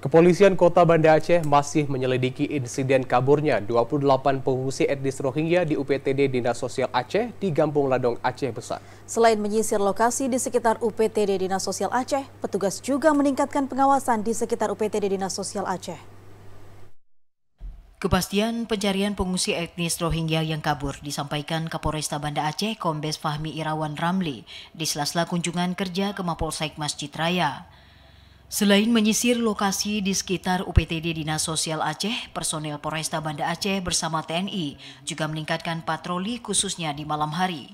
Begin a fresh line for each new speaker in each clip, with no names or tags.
Kepolisian Kota Banda Aceh masih menyelidiki insiden kaburnya 28 pengungsi etnis Rohingya di UPTD Dinas Sosial Aceh di Kampung Ladong Aceh Besar.
Selain menyisir lokasi di sekitar UPTD Dinas Sosial Aceh, petugas juga meningkatkan pengawasan di sekitar UPTD Dinas Sosial Aceh. Kepastian pencarian pengungsi etnis Rohingya yang kabur disampaikan Kapolresta Banda Aceh Kombes Fahmi Irawan Ramli di sela-sela kunjungan kerja ke Mapolsek Masjid Raya. Selain menyisir lokasi di sekitar UPTD Dinas Sosial Aceh, personel Polresta Banda Aceh bersama TNI juga meningkatkan patroli khususnya di malam hari.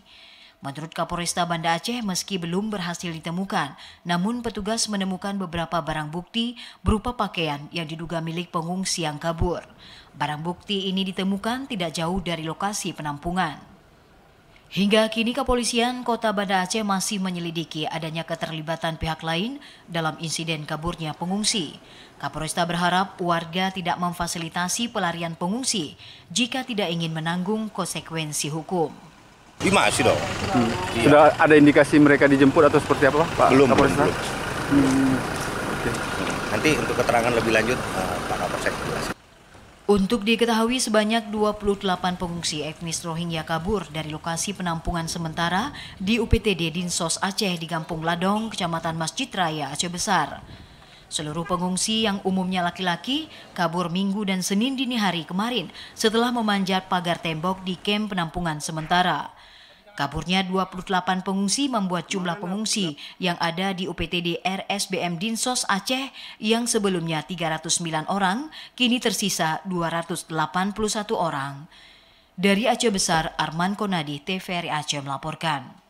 Menurut Kapolresta Banda Aceh, meski belum berhasil ditemukan, namun petugas menemukan beberapa barang bukti berupa pakaian yang diduga milik pengungsi yang kabur. Barang bukti ini ditemukan tidak jauh dari lokasi penampungan. Hingga kini kepolisian kota Banda Aceh masih menyelidiki adanya keterlibatan pihak lain dalam insiden kaburnya pengungsi. Kapolresta berharap warga tidak memfasilitasi pelarian pengungsi jika tidak ingin menanggung konsekuensi hukum.
Ini masih dong. Hmm. Iya. Sudah ada indikasi mereka dijemput atau seperti apa Pak Belum, Kapolresta? belum. belum. Hmm. Okay. Nanti untuk keterangan lebih lanjut uh, Pak Kapolsek jelas.
Untuk diketahui sebanyak 28 pengungsi etnis Rohingya kabur dari lokasi penampungan sementara di UPTD Dinsos Aceh di Kampung Ladong, Kecamatan Masjid Raya Aceh Besar. Seluruh pengungsi yang umumnya laki-laki kabur Minggu dan Senin dini hari kemarin setelah memanjat pagar tembok di kamp penampungan sementara. Kaburnya 28 pengungsi membuat jumlah pengungsi yang ada di UPTD RSBM Dinsos Aceh yang sebelumnya 309 orang, kini tersisa 281 orang. Dari Aceh Besar, Arman Konadi, TVRI Aceh melaporkan.